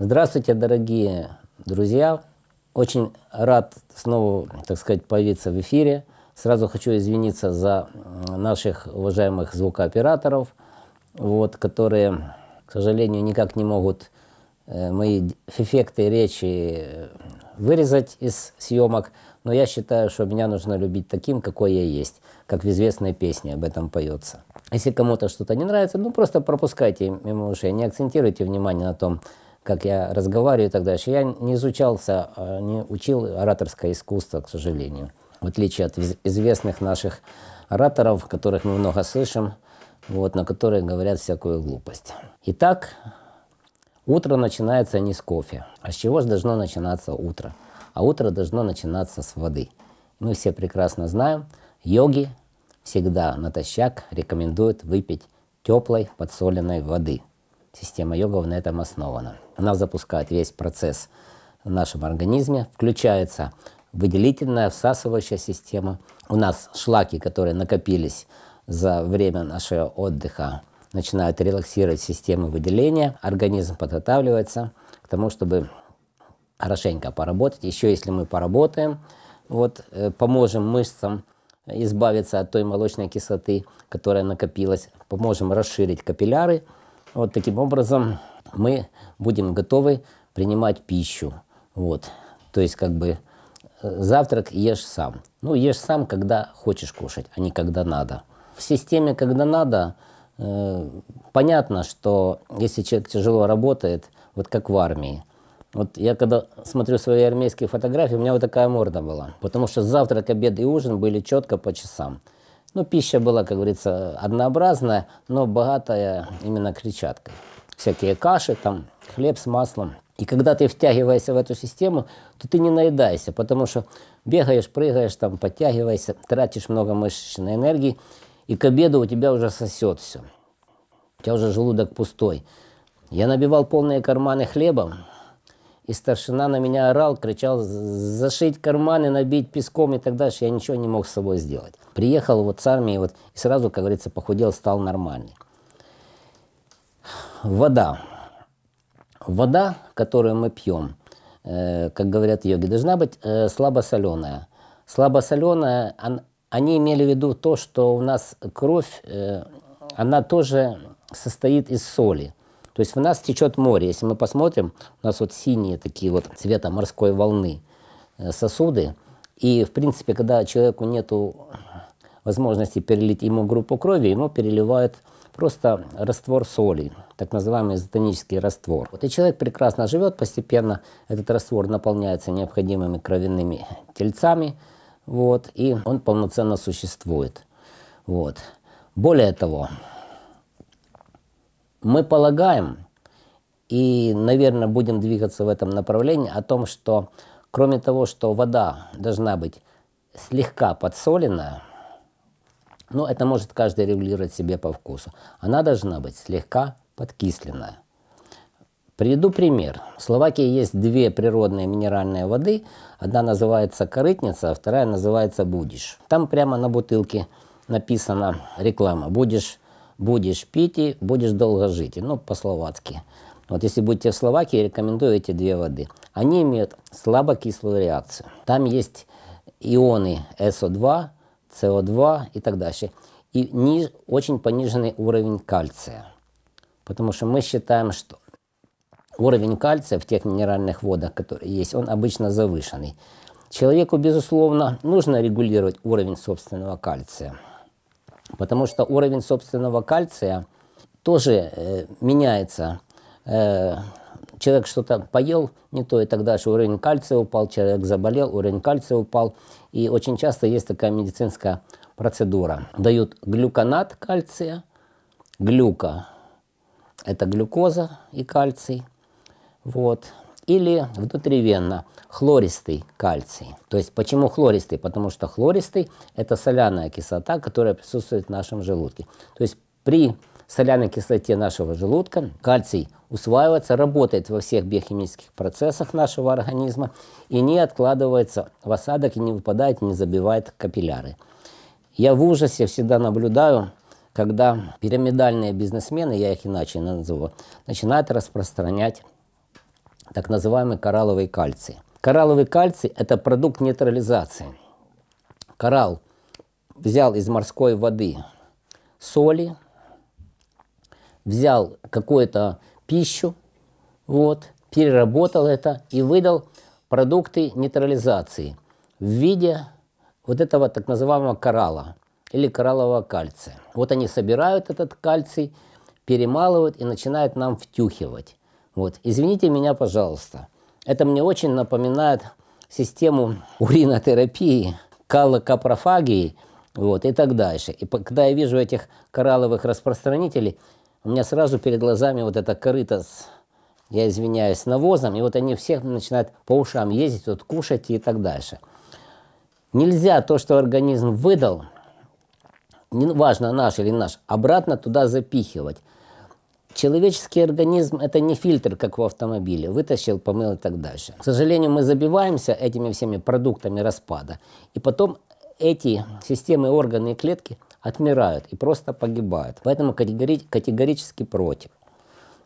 Здравствуйте, дорогие друзья. Очень рад снова, так сказать, появиться в эфире. Сразу хочу извиниться за наших уважаемых звукооператоров, вот, которые, к сожалению, никак не могут э, мои эффекты речи э, вырезать из съемок. Но я считаю, что меня нужно любить таким, какой я есть, как в известной песне об этом поется. Если кому-то что-то не нравится, ну просто пропускайте мимо ушей, не акцентируйте внимание на том, как я разговариваю и так дальше. Я не изучался, а не учил ораторское искусство, к сожалению. В отличие от известных наших ораторов, которых мы много слышим, вот, на которые говорят всякую глупость. Итак, утро начинается не с кофе. А с чего же должно начинаться утро? А утро должно начинаться с воды. Мы все прекрасно знаем, йоги всегда натощак рекомендуют выпить теплой подсоленной воды. Система йогов на этом основана. Она запускает весь процесс в нашем организме, включается выделительная, всасывающая система. У нас шлаки, которые накопились за время нашего отдыха, начинают релаксировать систему выделения, организм подготавливается к тому, чтобы хорошенько поработать. Еще если мы поработаем, вот, э, поможем мышцам избавиться от той молочной кислоты, которая накопилась, поможем расширить капилляры – вот таким образом мы будем готовы принимать пищу. Вот. То есть как бы э, завтрак ешь сам. Ну, ешь сам, когда хочешь кушать, а не когда надо. В системе «когда надо» э, понятно, что если человек тяжело работает, вот как в армии, вот я когда смотрю свои армейские фотографии, у меня вот такая морда была. Потому что завтрак, обед и ужин были четко по часам. Ну, пища была, как говорится, однообразная, но богатая именно клетчаткой. Всякие каши, там, хлеб с маслом. И когда ты втягиваешься в эту систему, то ты не наедаешься, потому что бегаешь, прыгаешь, там, подтягиваешься, тратишь много мышечной энергии, и к обеду у тебя уже сосет все. У тебя уже желудок пустой. Я набивал полные карманы хлебом, и старшина на меня орал, кричал, зашить карманы, набить песком и так дальше. Я ничего не мог с собой сделать. Приехал вот с армии вот, и сразу, как говорится, похудел, стал нормальный. Вода. Вода, которую мы пьем, э, как говорят йоги, должна быть э, слабосоленая. Слабосоленая, он, они имели в виду то, что у нас кровь, э, она тоже состоит из соли. То есть в нас течет море. Если мы посмотрим, у нас вот синие такие вот цвета морской волны э, сосуды. И, в принципе, когда человеку нету возможности перелить ему группу крови, ему переливают просто раствор соли, так называемый изотонический раствор. Вот и человек прекрасно живет, постепенно этот раствор наполняется необходимыми кровяными тельцами, вот, и он полноценно существует. Вот. Более того, мы полагаем, и, наверное, будем двигаться в этом направлении, о том, что кроме того, что вода должна быть слегка подсоленная, ну, это может каждый регулировать себе по вкусу, она должна быть слегка подкисленная. Приведу пример. В Словакии есть две природные минеральные воды. Одна называется корытница, а вторая называется будиш. Там прямо на бутылке написана реклама. Будиш будешь пить и будешь долго жить. Ну, по-словацки. Вот если будете в Словакии, рекомендую эти две воды. Они имеют слабокислую реакцию. Там есть ионы СО2, СО2 и так дальше. И ниж, очень пониженный уровень кальция. Потому что мы считаем, что уровень кальция в тех минеральных водах, которые есть, он обычно завышенный. Человеку, безусловно, нужно регулировать уровень собственного кальция потому что уровень собственного кальция тоже э, меняется. Э, человек что-то поел не то и так дальше, уровень кальция упал, человек заболел, уровень кальция упал. И очень часто есть такая медицинская процедура. Дают глюконат кальция, глюка, это глюкоза и кальций. Вот или внутривенно хлористый кальций. То есть почему хлористый? Потому что хлористый – это соляная кислота, которая присутствует в нашем желудке. То есть при соляной кислоте нашего желудка кальций усваивается, работает во всех биохимических процессах нашего организма и не откладывается в осадок, и не выпадает, не забивает капилляры. Я в ужасе всегда наблюдаю, когда пирамидальные бизнесмены, я их иначе назову, начинают распространять так называемый коралловый кальций. Коралловый кальций – это продукт нейтрализации. Коралл взял из морской воды соли, взял какую-то пищу, вот, переработал это и выдал продукты нейтрализации в виде вот этого так называемого коралла или кораллового кальция. Вот они собирают этот кальций, перемалывают и начинают нам втюхивать. Вот. Извините меня, пожалуйста. Это мне очень напоминает систему уринотерапии, калокапрофагии вот, и так дальше. И когда я вижу этих коралловых распространителей, у меня сразу перед глазами вот эта корыта с, я извиняюсь, навозом, и вот они все начинают по ушам ездить, вот кушать и так дальше. Нельзя то, что организм выдал, неважно наш или наш, обратно туда запихивать. Человеческий организм – это не фильтр, как в автомобиле. Вытащил, помыл и так дальше. К сожалению, мы забиваемся этими всеми продуктами распада. И потом эти системы, органы и клетки отмирают и просто погибают. Поэтому категори категорически против.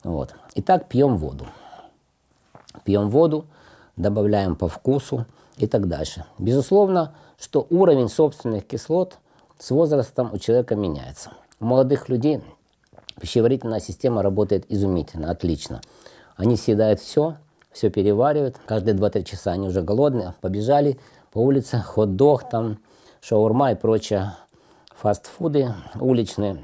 Вот. Итак, пьем воду. Пьем воду, добавляем по вкусу и так дальше. Безусловно, что уровень собственных кислот с возрастом у человека меняется. У молодых людей Пищеварительная система работает изумительно, отлично. Они съедают все, все переваривают. Каждые 2-3 часа они уже голодные, побежали по улице, хот-дог, там шаурма и прочее фастфуды уличные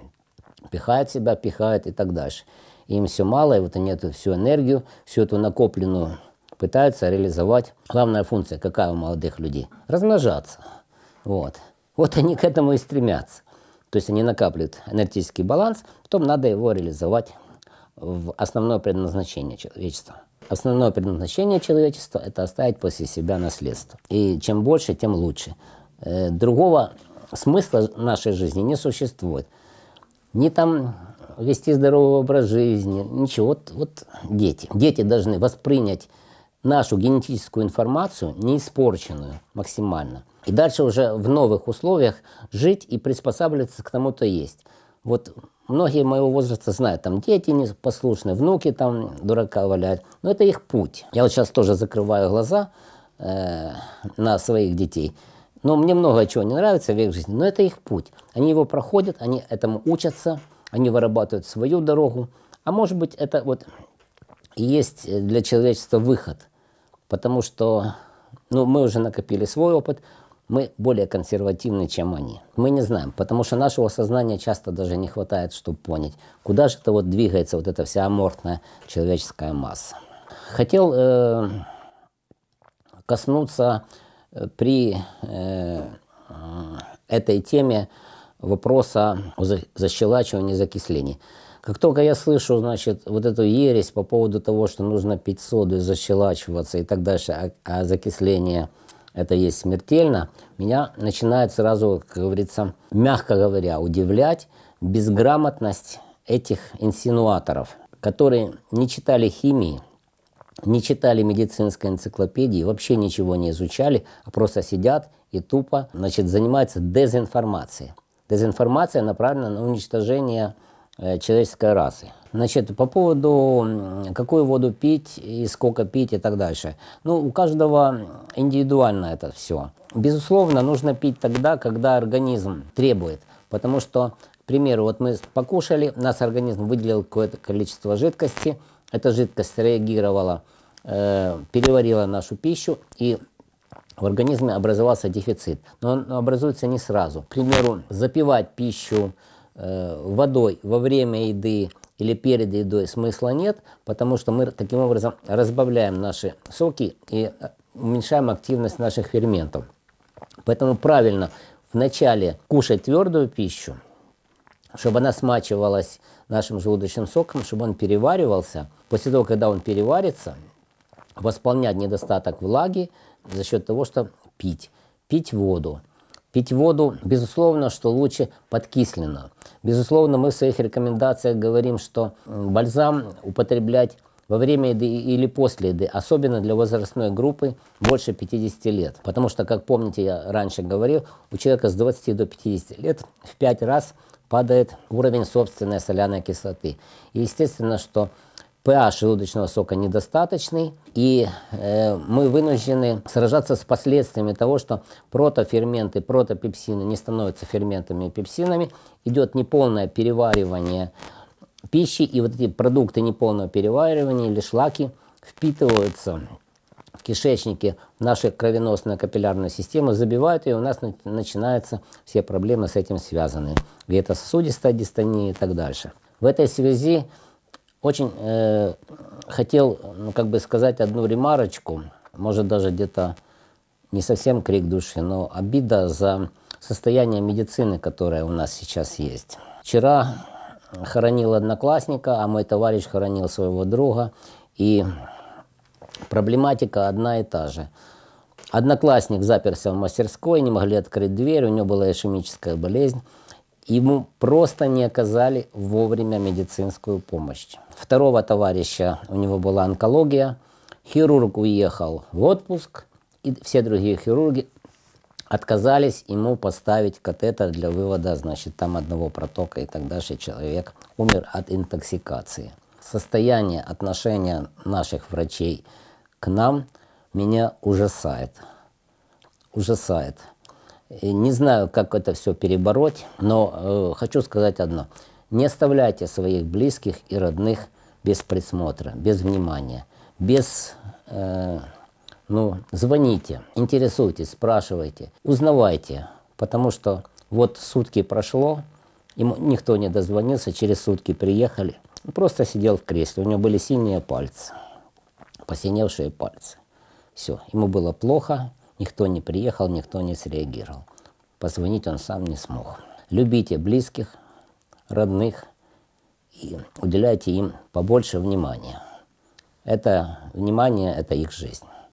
пихают себя, пихают и так дальше. Им все мало, и вот они эту всю энергию, всю эту накопленную пытаются реализовать. Главная функция какая у молодых людей? Размножаться. Вот. Вот они к этому и стремятся. То есть они накапливают энергетический баланс, потом надо его реализовать в основное предназначение человечества. Основное предназначение человечества – это оставить после себя наследство. И чем больше, тем лучше. Э, другого смысла нашей жизни не существует. Ни там вести здоровый образ жизни, ничего. Вот, вот дети. Дети должны воспринять нашу генетическую информацию, не испорченную максимально, и дальше уже в новых условиях жить и приспосабливаться к тому, то есть. Вот многие моего возраста знают, там дети непослушные, внуки там дурака валяют, но это их путь. Я вот сейчас тоже закрываю глаза э, на своих детей, но мне много чего не нравится в их жизни, но это их путь. Они его проходят, они этому учатся, они вырабатывают свою дорогу, а может быть это вот есть для человечества выход, потому что ну, мы уже накопили свой опыт, мы более консервативны, чем они. Мы не знаем, потому что нашего сознания часто даже не хватает, чтобы понять, куда же это вот двигается вот эта вся амортная человеческая масса. Хотел э, коснуться э, при э, этой теме вопроса о защелачивании закислений. Как только я слышу, значит, вот эту ересь по поводу того, что нужно пить соду и защелачиваться и так дальше, а, а закисление – это есть смертельно, меня начинает сразу, как говорится, мягко говоря, удивлять безграмотность этих инсинуаторов, которые не читали химии, не читали медицинской энциклопедии, вообще ничего не изучали, а просто сидят и тупо значит, занимаются дезинформацией. Дезинформация направлена на уничтожение э, человеческой расы. Значит, по поводу, какую воду пить и сколько пить и так дальше. Ну, у каждого индивидуально это все. Безусловно, нужно пить тогда, когда организм требует. Потому что, к примеру, вот мы покушали, нас организм выделил какое-то количество жидкости, эта жидкость реагировала, э, переварила нашу пищу, и в организме образовался дефицит. Но он образуется не сразу. К примеру, запивать пищу э, водой во время еды или перед едой смысла нет, потому что мы таким образом разбавляем наши соки и э, уменьшаем активность наших ферментов. Поэтому правильно вначале кушать твердую пищу, чтобы она смачивалась нашим желудочным соком, чтобы он переваривался. После того, когда он переварится, восполнять недостаток влаги за счет того, что пить. Пить воду. Пить воду, безусловно, что лучше подкисленно. Безусловно, мы в своих рекомендациях говорим, что бальзам употреблять во время еды или после еды, особенно для возрастной группы больше 50 лет. Потому что, как помните, я раньше говорил, у человека с 20 до 50 лет в 5 раз падает уровень собственной соляной кислоты. И естественно, что pH а желудочного сока недостаточный, и э, мы вынуждены сражаться с последствиями того, что протоферменты, протопепсины не становятся ферментами и пепсинами, идет неполное переваривание пищи, и вот эти продукты неполного переваривания или шлаки впитываются в кишечнике в нашу кровеносную капиллярную систему, забивают ее, и у нас начинаются все проблемы с этим связанные. то сосудистая дистония и так дальше. В этой связи очень э, хотел, ну, как бы сказать одну ремарочку, может даже где-то не совсем крик души, но обида за состояние медицины, которое у нас сейчас есть. Вчера хоронил одноклассника, а мой товарищ хоронил своего друга, и проблематика одна и та же. Одноклассник заперся в мастерской, не могли открыть дверь, у него была ишемическая болезнь. Ему просто не оказали вовремя медицинскую помощь. Второго товарища у него была онкология. Хирург уехал в отпуск, и все другие хирурги отказались ему поставить катетер для вывода, значит, там одного протока, и тогда же человек умер от интоксикации. Состояние отношения наших врачей к нам меня ужасает. Ужасает не знаю, как это все перебороть, но э, хочу сказать одно. Не оставляйте своих близких и родных без присмотра, без внимания, без... Э, ну, звоните, интересуйтесь, спрашивайте, узнавайте, потому что вот сутки прошло, ему никто не дозвонился, через сутки приехали, он просто сидел в кресле, у него были синие пальцы, посиневшие пальцы. Все, ему было плохо, Никто не приехал, никто не среагировал. Позвонить он сам не смог. Любите близких, родных и уделяйте им побольше внимания. Это внимание – это их жизнь.